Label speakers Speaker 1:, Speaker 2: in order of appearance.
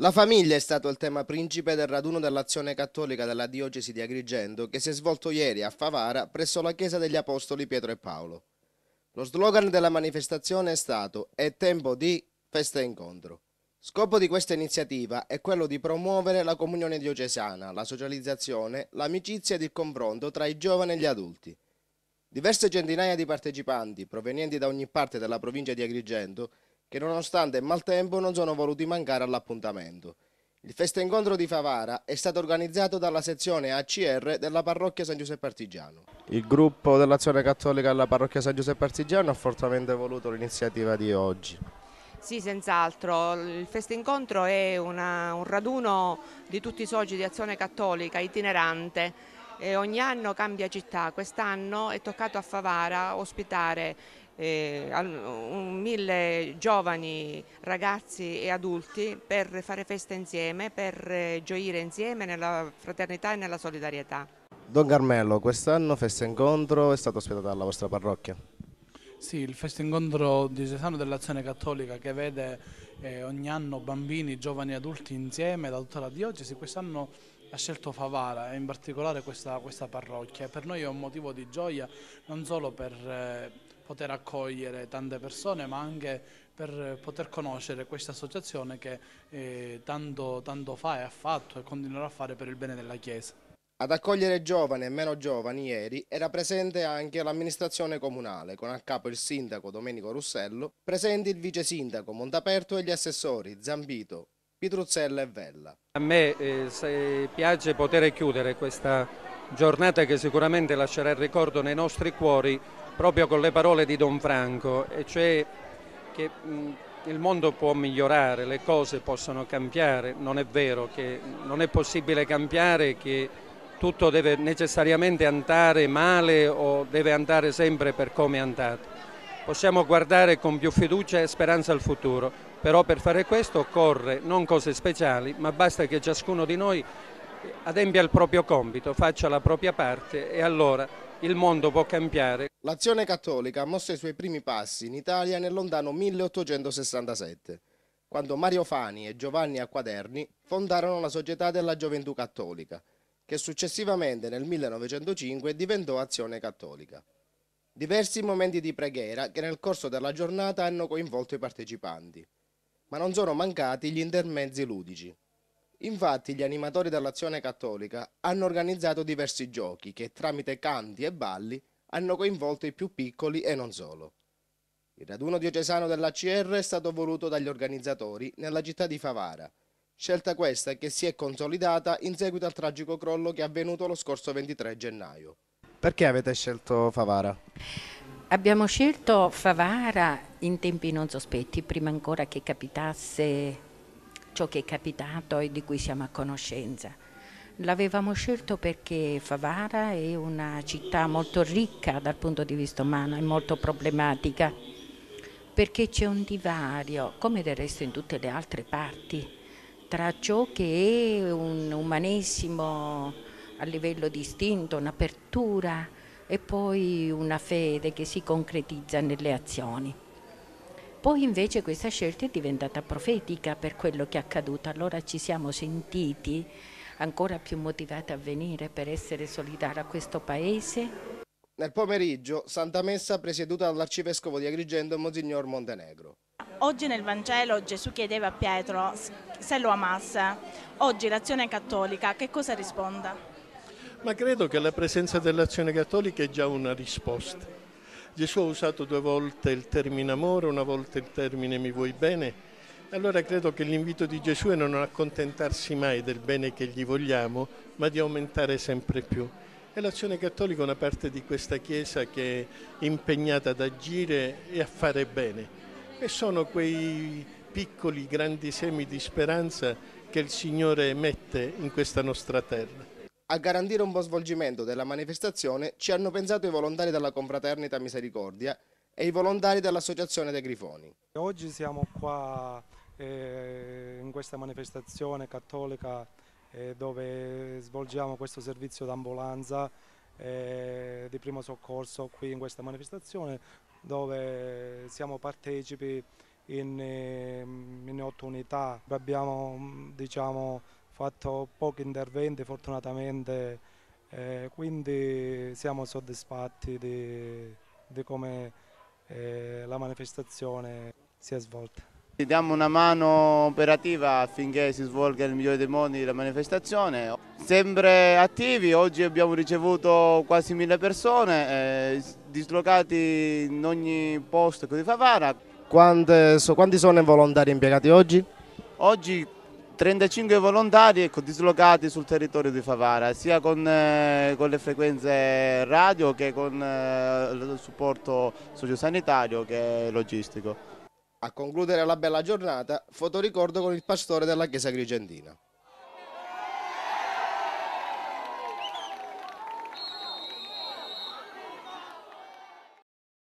Speaker 1: La famiglia è stato il tema principe del raduno dell'azione cattolica della diocesi di Agrigento che si è svolto ieri a Favara presso la chiesa degli apostoli Pietro e Paolo. Lo slogan della manifestazione è stato È tempo di festa e incontro. Scopo di questa iniziativa è quello di promuovere la comunione diocesana, la socializzazione, l'amicizia ed il confronto tra i giovani e gli adulti. Diverse centinaia di partecipanti provenienti da ogni parte della provincia di Agrigento che nonostante il maltempo non sono voluti mancare all'appuntamento. Il festa-incontro di Favara è stato organizzato dalla sezione ACR della parrocchia San Giuseppe Artigiano. Il gruppo dell'azione cattolica della parrocchia San Giuseppe Artigiano ha fortemente voluto l'iniziativa di oggi. Sì, senz'altro. Il Festa Incontro è una, un raduno di tutti i soci di azione cattolica itinerante e ogni anno cambia città. Quest'anno è toccato a Favara ospitare eh, mille giovani ragazzi e adulti per fare festa insieme, per eh, gioire insieme nella fraternità e nella solidarietà. Don Carmelo, quest'anno Festa Incontro è stato ospitato dalla vostra parrocchia. Sì, il Festa Incontro di Cesano dell'Azione Cattolica che vede eh, ogni anno bambini, giovani e adulti insieme da tutta la diocesi, quest'anno ha scelto Favara e in particolare questa, questa parrocchia. Per noi è un motivo di gioia non solo per eh, poter accogliere tante persone ma anche per poter conoscere questa associazione che eh, tanto, tanto fa e ha fatto e continuerà a fare per il bene della Chiesa. Ad accogliere giovani e meno giovani ieri era presente anche l'amministrazione comunale, con a capo il sindaco Domenico Russello, presenti il vice sindaco Montaperto e gli assessori Zambito, Pitruzzella e Vella. A me eh, piace poter chiudere questa giornata che sicuramente lascerà il ricordo nei nostri cuori proprio con le parole di Don Franco, e cioè che il mondo può migliorare, le cose possono cambiare, non è vero che non è possibile cambiare, che tutto deve necessariamente andare male o deve andare sempre per come è andato. Possiamo guardare con più fiducia e speranza al futuro, però per fare questo occorre non cose speciali, ma basta che ciascuno di noi adempia il proprio compito, faccia la propria parte e allora il mondo può cambiare. L'azione cattolica ha mosso i suoi primi passi in Italia nel lontano 1867, quando Mario Fani e Giovanni Acquaderni fondarono la Società della Gioventù Cattolica, che successivamente nel 1905 diventò Azione Cattolica. Diversi momenti di preghiera che nel corso della giornata hanno coinvolto i partecipanti, ma non sono mancati gli intermezzi ludici. Infatti gli animatori dell'Azione Cattolica hanno organizzato diversi giochi che tramite canti e balli hanno coinvolto i più piccoli e non solo. Il raduno diocesano dell'ACR è stato voluto dagli organizzatori nella città di Favara, scelta questa che si è consolidata in seguito al tragico crollo che è avvenuto lo scorso 23 gennaio. Perché avete scelto Favara? Abbiamo scelto Favara in tempi non sospetti, prima ancora che capitasse ciò che è capitato e di cui siamo a conoscenza. L'avevamo scelto perché Favara è una città molto ricca dal punto di vista umano e molto problematica, perché c'è un divario, come del resto in tutte le altre parti, tra ciò che è un umanesimo a livello distinto, un'apertura e poi una fede che si concretizza nelle azioni. Poi invece questa scelta è diventata profetica per quello che è accaduto, allora ci siamo sentiti ancora più motivati a venire per essere solidari a questo Paese. Nel pomeriggio, Santa Messa presieduta dall'Arcivescovo di Agrigento, Monsignor Montenegro. Oggi nel Vangelo Gesù chiedeva a Pietro se lo amasse. Oggi l'azione cattolica che cosa risponda? Ma credo che la presenza dell'azione cattolica è già una risposta. Gesù ha usato due volte il termine amore, una volta il termine mi vuoi bene. Allora credo che l'invito di Gesù è non accontentarsi mai del bene che gli vogliamo, ma di aumentare sempre più. E l'azione cattolica è una parte di questa Chiesa che è impegnata ad agire e a fare bene. E sono quei piccoli, grandi semi di speranza che il Signore mette in questa nostra terra. A garantire un buon svolgimento della manifestazione ci hanno pensato i volontari della Confraternita Misericordia e i volontari dell'Associazione dei Grifoni. Oggi siamo qua eh, in questa manifestazione cattolica eh, dove svolgiamo questo servizio d'ambulanza eh, di primo soccorso qui in questa manifestazione dove siamo partecipi in, eh, in otto unità. Abbiamo diciamo, fatto pochi interventi fortunatamente, eh, quindi siamo soddisfatti di, di come eh, la manifestazione si è svolta. Diamo una mano operativa affinché si svolga nel migliore dei modi la manifestazione. Sempre attivi, oggi abbiamo ricevuto quasi mille persone, eh, dislocati in ogni posto di Favara. quanti sono i volontari impiegati oggi? Oggi 35 volontari ecco, dislocati sul territorio di Favara, sia con, eh, con le frequenze radio che con eh, il supporto sociosanitario che logistico. A concludere la bella giornata, fotoricordo con il pastore della chiesa grigentina.